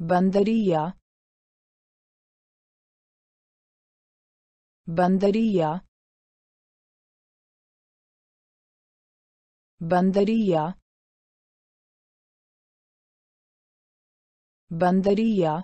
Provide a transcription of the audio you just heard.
Bandaria Bandaria Bandaria Bandaria